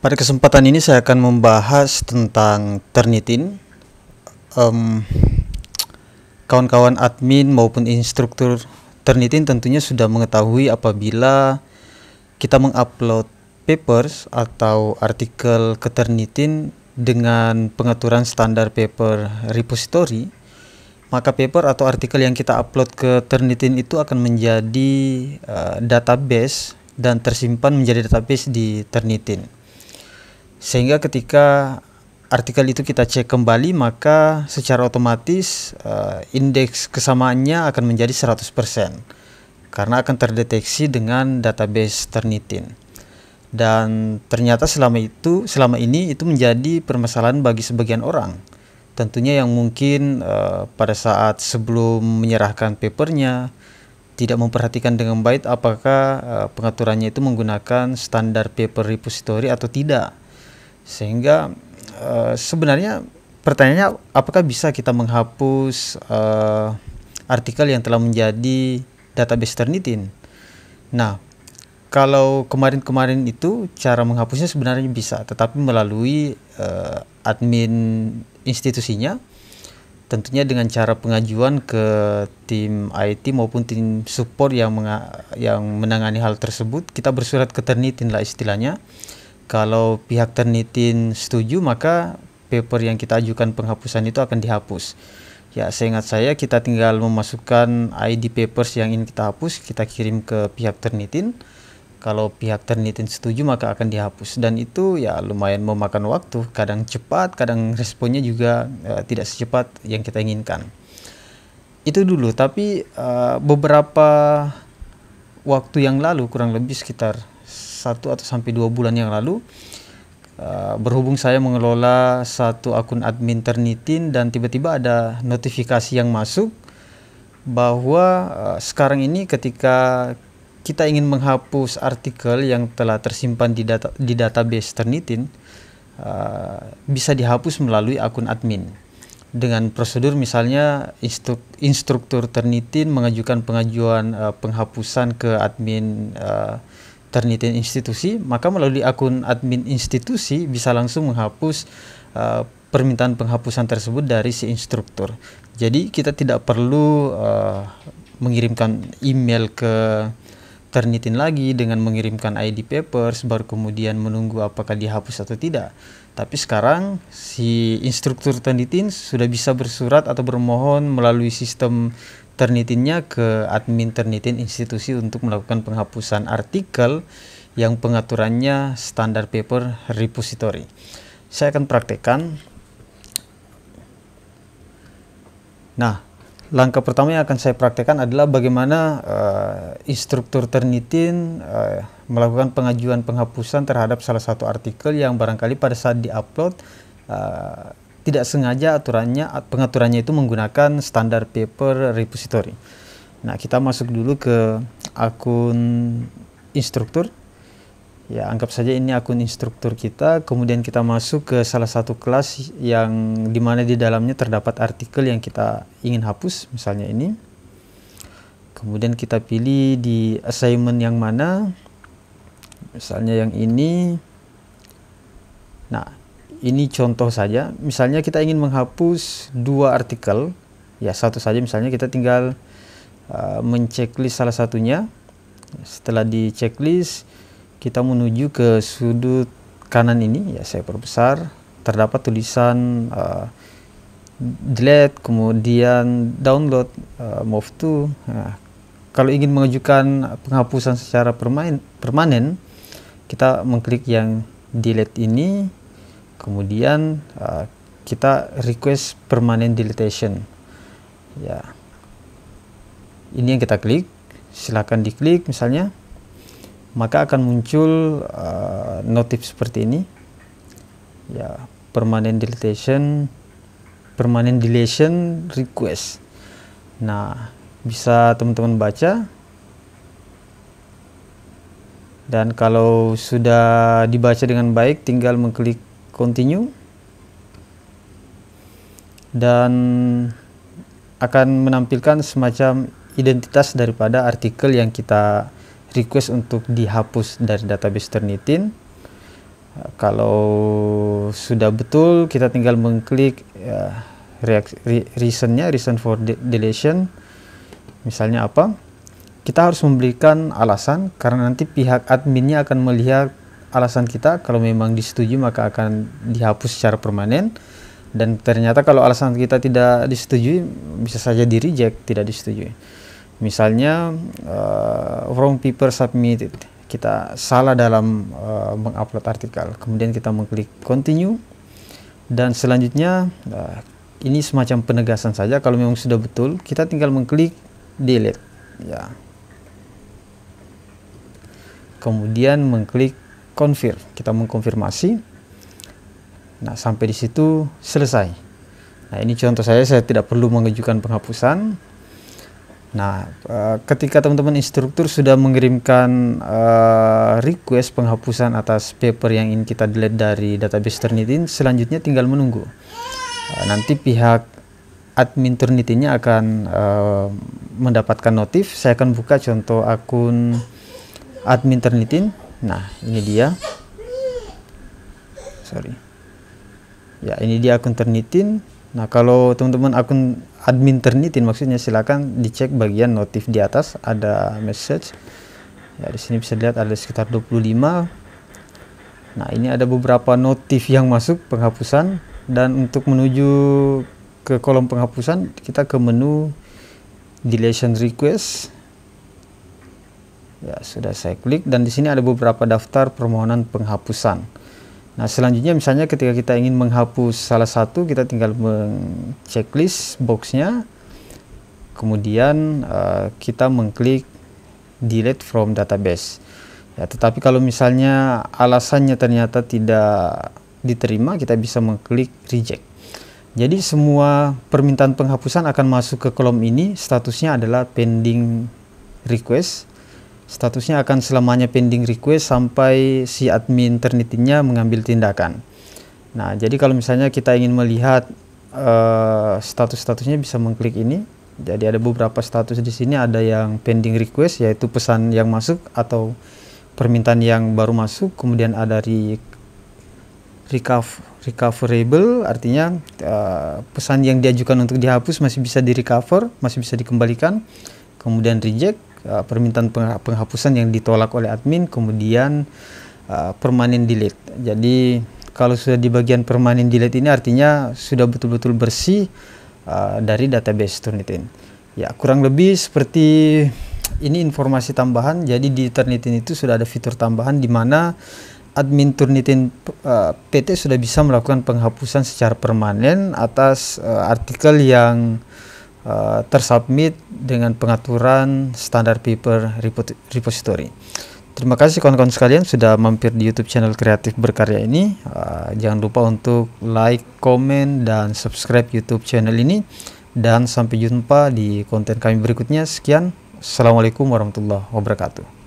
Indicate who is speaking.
Speaker 1: Pada kesempatan ini saya akan membahas tentang Ternitin. Um, kawan-kawan admin maupun instruktur Ternitin tentunya sudah mengetahui apabila kita mengupload papers atau artikel ke Ternitin dengan pengaturan standar paper repository, maka paper atau artikel yang kita upload ke Ternitin itu akan menjadi uh, database dan tersimpan menjadi database di Ternitin sehingga ketika artikel itu kita cek kembali maka secara otomatis uh, indeks kesamaannya akan menjadi 100% karena akan terdeteksi dengan database Turnitin. Dan ternyata selama itu selama ini itu menjadi permasalahan bagi sebagian orang. Tentunya yang mungkin uh, pada saat sebelum menyerahkan papernya tidak memperhatikan dengan baik apakah uh, pengaturannya itu menggunakan standar paper repository atau tidak sehingga uh, sebenarnya pertanyaannya apakah bisa kita menghapus uh, artikel yang telah menjadi database Turnitin? Nah, kalau kemarin-kemarin itu cara menghapusnya sebenarnya bisa, tetapi melalui uh, admin institusinya tentunya dengan cara pengajuan ke tim IT maupun tim support yang yang menangani hal tersebut kita bersurat ke Ternitin lah istilahnya kalau pihak ternitin setuju, maka paper yang kita ajukan penghapusan itu akan dihapus. Ya, seingat saya kita tinggal memasukkan ID papers yang ingin kita hapus, kita kirim ke pihak ternitin. Kalau pihak ternitin setuju maka akan dihapus dan itu ya lumayan memakan waktu, kadang cepat, kadang responnya juga ya, tidak secepat yang kita inginkan. Itu dulu, tapi uh, beberapa waktu yang lalu kurang lebih sekitar satu atau sampai dua bulan yang lalu uh, berhubung saya mengelola satu akun admin Ternitin dan tiba-tiba ada notifikasi yang masuk bahwa uh, sekarang ini ketika kita ingin menghapus artikel yang telah tersimpan di data di database Ternitin uh, bisa dihapus melalui akun admin dengan prosedur misalnya instruk, instruktur Ternitin mengajukan pengajuan uh, penghapusan ke admin uh, ternitin institusi, maka melalui akun admin institusi bisa langsung menghapus uh, permintaan penghapusan tersebut dari si instruktur. Jadi kita tidak perlu uh, mengirimkan email ke ternitin lagi dengan mengirimkan ID papers baru kemudian menunggu apakah dihapus atau tidak. Tapi sekarang si instruktur Turnitin sudah bisa bersurat atau bermohon melalui sistem ternitinnya ke admin ternitin institusi untuk melakukan penghapusan artikel yang pengaturannya standar paper repository. Saya akan praktekkan. Nah, langkah pertama yang akan saya praktekkan adalah bagaimana uh, instruktur ternitin uh, melakukan pengajuan penghapusan terhadap salah satu artikel yang barangkali pada saat diupload uh, tidak sengaja aturannya pengaturannya itu menggunakan standar paper repository. Nah, kita masuk dulu ke akun instruktur ya anggap saja ini akun instruktur kita kemudian kita masuk ke salah satu kelas yang di mana di dalamnya terdapat artikel yang kita ingin hapus misalnya ini kemudian kita pilih di assignment yang mana misalnya yang ini nah ini contoh saja misalnya kita ingin menghapus dua artikel ya satu saja misalnya kita tinggal uh, menceklis salah satunya setelah di checklist kita menuju ke sudut kanan ini ya saya perbesar terdapat tulisan uh, eh, delete kemudian download uh, move to nah, kalau ingin mengajukan penghapusan secara permain, permanen kita mengklik yang delete ini kemudian uh, kita request permanent deletion ya ini yang kita klik silahkan diklik misalnya maka akan muncul uh, notif seperti ini ya permanent deletion permanent deletion request nah bisa teman-teman baca dan kalau sudah dibaca dengan baik tinggal mengklik continue dan akan menampilkan semacam identitas daripada artikel yang kita request untuk dihapus dari database Turnitin. Eh, kalau sudah betul, kita tinggal mengklik uh, reasonnya, reason for deletion. Misalnya apa? Kita harus memberikan alasan karena nanti pihak adminnya akan melihat alasan kita. Kalau memang disetujui maka akan dihapus secara permanen. Dan ternyata kalau alasan kita tidak disetujui bisa saja di reject, tidak disetujui misalnya uh, wrong paper submitted kita salah dalam uh, mengupload artikel kemudian kita mengklik continue dan selanjutnya uh, ini semacam penegasan saja kalau memang sudah betul kita tinggal mengklik delete ya kemudian mengklik confirm kita mengkonfirmasi nah sampai di situ selesai nah ini contoh saya saya tidak perlu mengajukan penghapusan Nah, eh, ketika teman-teman instruktur sudah mengirimkan eh, request penghapusan atas paper yang ingin kita delete dari database Turnitin, selanjutnya tinggal menunggu. Eh, nanti pihak admin Turnitinnya akan mendapatkan notif. Saya akan buka contoh akun admin Turnitin. Nah, ini dia. Sorry. Ya, ini dia akun Turnitin Nah, kalau teman-teman akun admin Ternitin maksudnya silakan dicek bagian notif di atas ada message. Ya, di sini bisa dilihat ada sekitar 25. Nah, ini ada beberapa notif yang masuk penghapusan dan untuk menuju ke kolom penghapusan kita ke menu deletion request. Ya, sudah saya klik dan di sini ada beberapa daftar permohonan penghapusan. Nah, selanjutnya misalnya ketika kita ingin menghapus salah satu, kita tinggal checklist boxnya, kemudian uh, kita mengklik delete from database. Ya, tetapi kalau misalnya alasannya ternyata tidak diterima, kita bisa mengklik reject. Jadi semua permintaan penghapusan akan masuk ke kolom ini, statusnya adalah pending request statusnya akan selamanya pending request sampai si admin Ternitinnya mengambil tindakan. Nah, jadi kalau misalnya kita ingin melihat uh, status-statusnya bisa mengklik ini. Jadi ada beberapa status di sini ada yang pending request yaitu pesan yang masuk atau permintaan yang baru masuk, kemudian ada re recoverable artinya uh, pesan yang diajukan untuk dihapus masih bisa di recover, masih bisa dikembalikan. Kemudian reject uh, permintaan penghapusan yang ditolak oleh admin kemudian uh, permanen delete. Jadi kalau sudah di bagian permanen delete ini artinya sudah betul-betul bersih uh, dari database Turnitin. Ya, kurang lebih seperti ini informasi tambahan. Jadi di Turnitin itu sudah ada fitur tambahan di mana admin Turnitin uh, PT sudah bisa melakukan penghapusan secara permanen atas uh, artikel yang uh, tersubmit dengan pengaturan standar paper repository. Terima kasih kawan-kawan sekalian sudah mampir di YouTube channel Kreatif Berkarya ini. Uh, jangan lupa untuk like, komen, dan subscribe YouTube channel ini. Dan sampai jumpa di konten kami berikutnya. Sekian. Assalamualaikum warahmatullahi wabarakatuh.